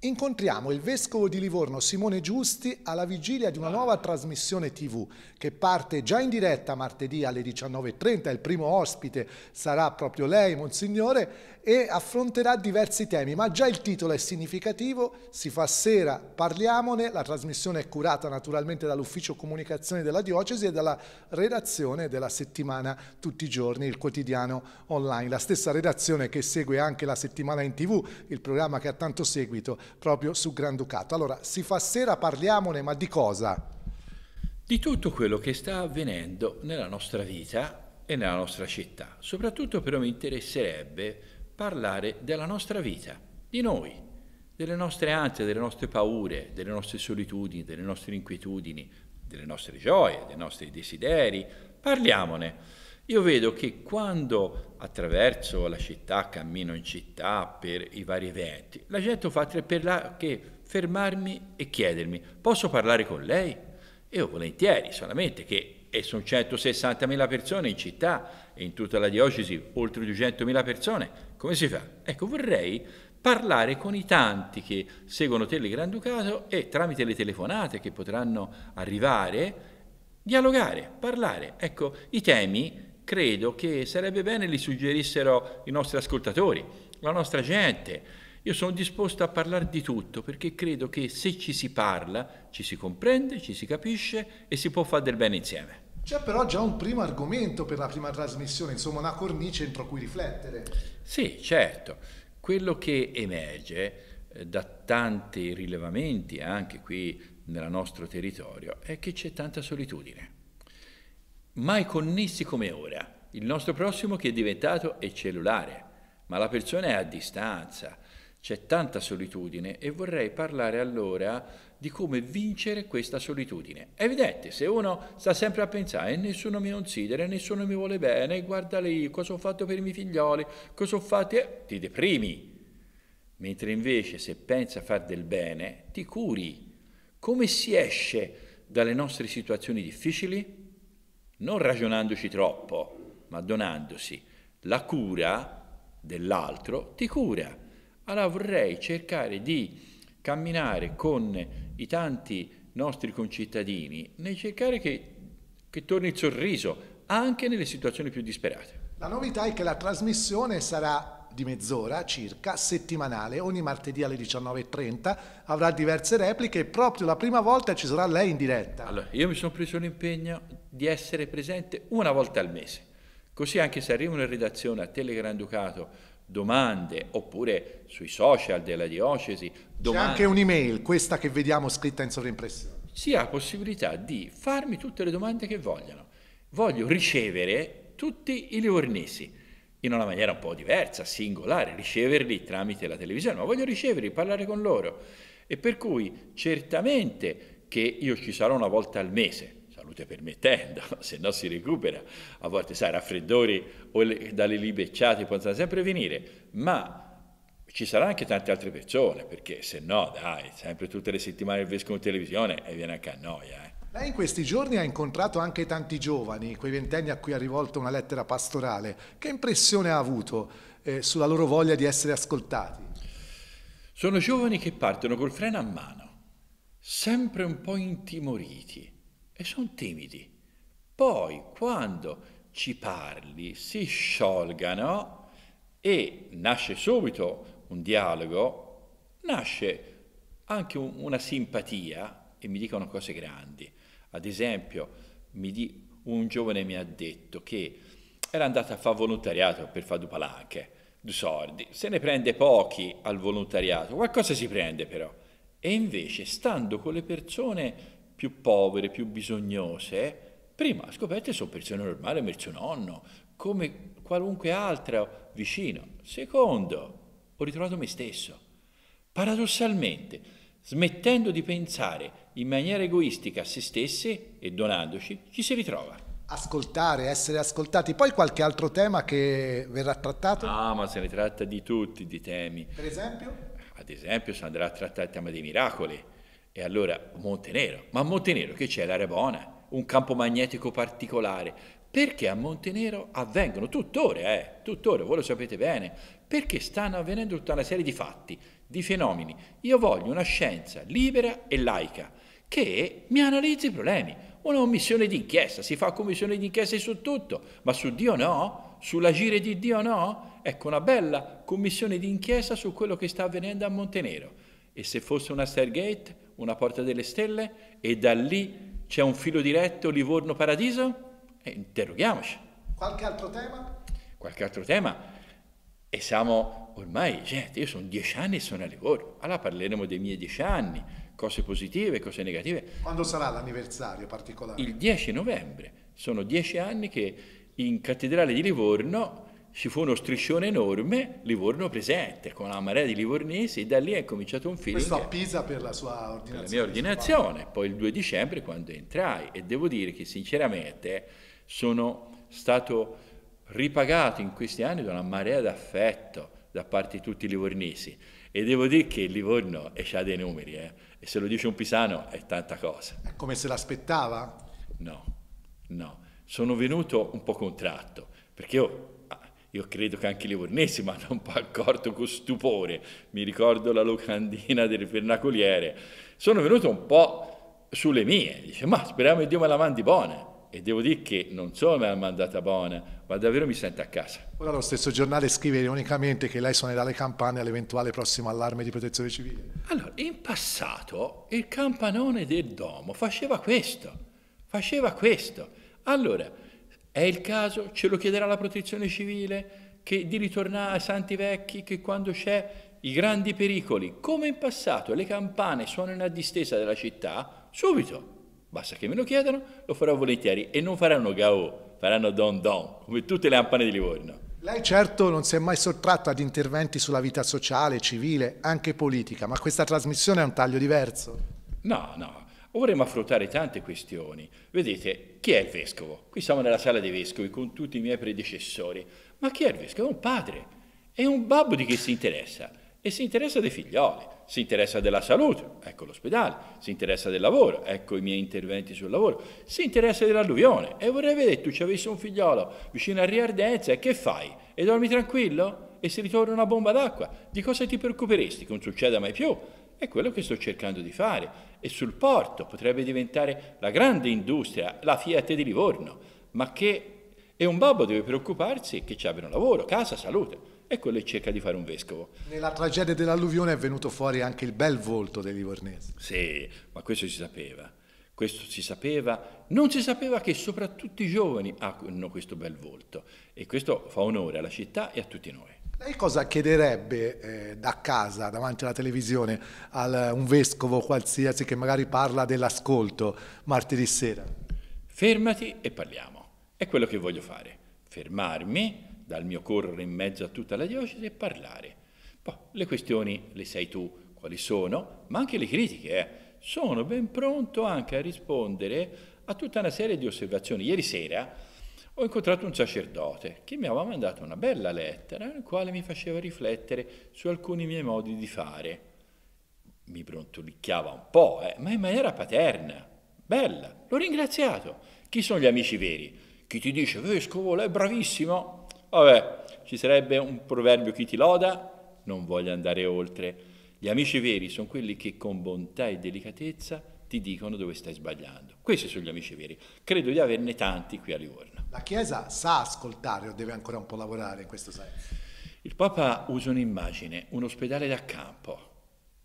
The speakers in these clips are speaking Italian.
Incontriamo il vescovo di Livorno Simone Giusti alla vigilia di una nuova trasmissione TV che parte già in diretta martedì alle 19.30. Il primo ospite sarà proprio lei, Monsignore, e affronterà diversi temi, ma già il titolo è significativo, si fa sera, parliamone. La trasmissione è curata naturalmente dall'ufficio comunicazione della Diocesi e dalla redazione della settimana tutti i giorni, il quotidiano online. La stessa redazione che segue anche la settimana in TV, il programma che ha tanto seguito proprio su Granducato. Allora, si fa sera, parliamone, ma di cosa? Di tutto quello che sta avvenendo nella nostra vita e nella nostra città. Soprattutto però mi interesserebbe parlare della nostra vita, di noi, delle nostre ansie, delle nostre paure, delle nostre solitudini, delle nostre inquietudini, delle nostre gioie, dei nostri desideri. Parliamone. Io vedo che quando attraverso la città, cammino in città per i vari eventi, la gente fa tre per là che fermarmi e chiedermi, posso parlare con lei? Io volentieri, solamente che e sono 160.000 persone in città e in tutta la diocesi oltre 200.000 persone, come si fa? Ecco, vorrei parlare con i tanti che seguono Telegranducato e tramite le telefonate che potranno arrivare, dialogare, parlare. Ecco, i temi credo che sarebbe bene li suggerissero i nostri ascoltatori, la nostra gente. Io sono disposto a parlare di tutto perché credo che se ci si parla, ci si comprende, ci si capisce e si può fare del bene insieme. C'è però già un primo argomento per la prima trasmissione, insomma una cornice entro cui riflettere. Sì, certo. Quello che emerge eh, da tanti rilevamenti anche qui nel nostro territorio è che c'è tanta solitudine mai connessi come ora. Il nostro prossimo che è diventato è cellulare, ma la persona è a distanza, c'è tanta solitudine e vorrei parlare allora di come vincere questa solitudine. È evidente, se uno sta sempre a pensare e eh, nessuno mi considera, nessuno mi vuole bene, guarda lì cosa ho fatto per i miei figlioli, cosa ho fatto, eh, ti deprimi. Mentre invece se pensa a far del bene, ti curi. Come si esce dalle nostre situazioni difficili? non ragionandoci troppo, ma donandosi. La cura dell'altro ti cura. Allora vorrei cercare di camminare con i tanti nostri concittadini nel cercare che, che torni il sorriso anche nelle situazioni più disperate. La novità è che la trasmissione sarà di mezz'ora circa, settimanale, ogni martedì alle 19.30, avrà diverse repliche e proprio la prima volta ci sarà lei in diretta. Allora, io mi sono preso l'impegno di essere presente una volta al mese, così anche se arrivano in redazione a Telegran Ducato domande oppure sui social della diocesi. Domande. C'è anche un'email, questa che vediamo scritta in sovrimpressione. Si ha possibilità di farmi tutte le domande che vogliono. Voglio ricevere tutti i livornesi in una maniera un po' diversa, singolare, riceverli tramite la televisione, ma voglio riceverli, parlare con loro. E per cui certamente che io ci sarò una volta al mese, salute permettendo, se no si recupera, a volte sai raffreddori o le, dalle libecciate possono sempre venire, ma ci saranno anche tante altre persone, perché se no dai, sempre tutte le settimane il vescovo in televisione e viene anche a noia. Eh. Lei in questi giorni ha incontrato anche tanti giovani, quei ventenni a cui ha rivolto una lettera pastorale. Che impressione ha avuto eh, sulla loro voglia di essere ascoltati? Sono giovani che partono col freno a mano, sempre un po' intimoriti e sono timidi. Poi, quando ci parli, si sciolgano e nasce subito un dialogo, nasce anche un, una simpatia e mi dicono cose grandi. Ad esempio, di, un giovane mi ha detto che era andato a fare volontariato per fare due palanche, due soldi, se ne prende pochi al volontariato, qualcosa si prende però. E invece, stando con le persone più povere, più bisognose, prima scoperte sono persone normali come il suo nonno, come qualunque altro vicino. Secondo, ho ritrovato me stesso. Paradossalmente, smettendo di pensare in maniera egoistica a se stessi e donandoci, ci si ritrova. Ascoltare, essere ascoltati. Poi qualche altro tema che verrà trattato? Ah, ma se ne tratta di tutti, i temi. Per esempio? Ad esempio si andrà a trattare il tema dei miracoli. E allora Montenero. Ma a Montenero che c'è l'area buona, un campo magnetico particolare. Perché a Montenero avvengono tuttora, eh, tuttora, voi lo sapete bene, perché stanno avvenendo tutta una serie di fatti, di fenomeni. Io voglio una scienza libera e laica che mi analizzi i problemi. Una commissione d'inchiesta, si fa commissione d'inchiesta su tutto, ma su Dio no? Sull'agire di Dio no? Ecco una bella commissione d'inchiesta su quello che sta avvenendo a Montenero. E se fosse una Stargate, una Porta delle Stelle, e da lì c'è un filo diretto Livorno-Paradiso? Eh, interroghiamoci. Qualche altro tema? Qualche altro tema? E siamo ormai, gente, io sono dieci anni e sono a Livorno, allora parleremo dei miei dieci anni, cose positive, cose negative. Quando sarà l'anniversario particolare? Il 10 novembre, sono dieci anni che in Cattedrale di Livorno ci fu uno striscione enorme, Livorno presente, con la marea di livornesi, e da lì è cominciato un film. Questo a Pisa per la sua ordinazione. Per la mia ordinazione, poi il 2 dicembre quando entrai, e devo dire che sinceramente sono stato ripagato in questi anni da una marea d'affetto da parte di tutti i livornesi. E devo dire che Livorno e c'ha dei numeri, eh. e se lo dice un pisano è tanta cosa. È come se l'aspettava? No, no. Sono venuto un po' contratto, perché io io credo che anche i livornesi mi hanno un po' accorto con stupore, mi ricordo la locandina del pernacoliere, sono venuto un po' sulle mie, dice ma speriamo che Dio me la mandi buona, e devo dire che non solo mi ha mandata buona, ma davvero mi sento a casa. Ora lo stesso giornale scrive ironicamente che lei suonerà le campane all'eventuale prossimo allarme di protezione civile. Allora, in passato il campanone del domo faceva questo, faceva questo. Allora, è il caso, ce lo chiederà la protezione civile, che di ritornare ai Santi Vecchi, che quando c'è i grandi pericoli, come in passato le campane suonano a distesa della città, subito Basta che me lo chiedano, lo farò volentieri e non faranno gao, faranno don don, come tutte le lampane di Livorno. Lei certo non si è mai sottratto ad interventi sulla vita sociale, civile, anche politica, ma questa trasmissione ha un taglio diverso. No, no, vorremmo affrontare tante questioni. Vedete, chi è il vescovo? Qui siamo nella sala dei vescovi con tutti i miei predecessori, ma chi è il vescovo? È un padre, è un babbo di chi si interessa e si interessa dei figlioli si interessa della salute, ecco l'ospedale, si interessa del lavoro, ecco i miei interventi sul lavoro, si interessa dell'alluvione e vorrei vedere tu ci avessi un figliolo vicino a Riardenza e che fai? E dormi tranquillo? E se ritorna una bomba d'acqua? Di cosa ti preoccuperesti che non succeda mai più? È quello che sto cercando di fare e sul porto potrebbe diventare la grande industria, la Fiat di Livorno, ma che... è un babbo deve preoccuparsi che ci abbiano lavoro, casa, salute e quello cerca di fare un vescovo. Nella tragedia dell'alluvione è venuto fuori anche il bel volto dei livornesi. Sì, ma questo si sapeva. Questo si sapeva, non si sapeva che soprattutto i giovani hanno questo bel volto e questo fa onore alla città e a tutti noi. Lei cosa chiederebbe eh, da casa, davanti alla televisione, a un vescovo qualsiasi che magari parla dell'ascolto martedì sera? Fermati e parliamo. È quello che voglio fare. Fermarmi, dal mio correre in mezzo a tutta la diocesi e parlare. Poi le questioni le sai tu quali sono, ma anche le critiche. Eh. Sono ben pronto anche a rispondere a tutta una serie di osservazioni. Ieri sera ho incontrato un sacerdote che mi aveva mandato una bella lettera nella quale mi faceva riflettere su alcuni miei modi di fare. Mi brontolicchiava un po', eh, ma in maniera paterna, bella, l'ho ringraziato. Chi sono gli amici veri? Chi ti dice, vescovo, lei è bravissimo? Vabbè, ci sarebbe un proverbio chi ti loda non voglio andare oltre. Gli amici veri sono quelli che con bontà e delicatezza ti dicono dove stai sbagliando. Questi sono gli amici veri. Credo di averne tanti qui a Livorno. La Chiesa sa ascoltare o deve ancora un po' lavorare in questo senso? Il Papa usa un'immagine, un ospedale da campo.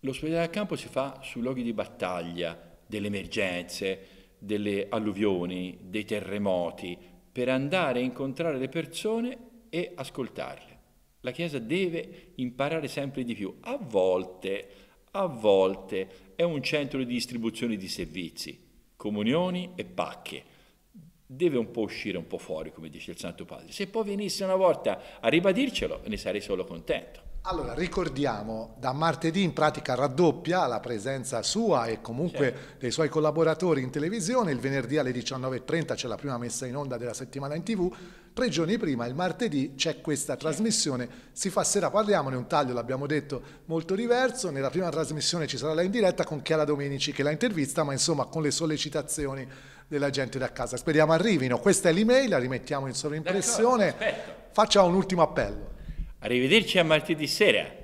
L'ospedale da campo si fa sui luoghi di battaglia, delle emergenze, delle alluvioni, dei terremoti, per andare a incontrare le persone e ascoltarle. La Chiesa deve imparare sempre di più. A volte, a volte è un centro di distribuzione di servizi, comunioni e pacche. Deve un po' uscire un po' fuori, come dice il Santo Padre. Se poi venisse una volta a ribadircelo, ne sarei solo contento. Allora, ricordiamo, da martedì in pratica raddoppia la presenza sua e comunque certo. dei suoi collaboratori in televisione, il venerdì alle 19.30 c'è la prima messa in onda della settimana in tv, Tre giorni prima, il martedì, c'è questa trasmissione, si fa sera, parliamone, un taglio, l'abbiamo detto, molto diverso. Nella prima trasmissione ci sarà la in diretta con Chiara Domenici che la intervista, ma insomma con le sollecitazioni della gente da casa. Speriamo arrivino. Questa è l'email, la rimettiamo in sovraimpressione. Facciamo un ultimo appello. Arrivederci a martedì sera.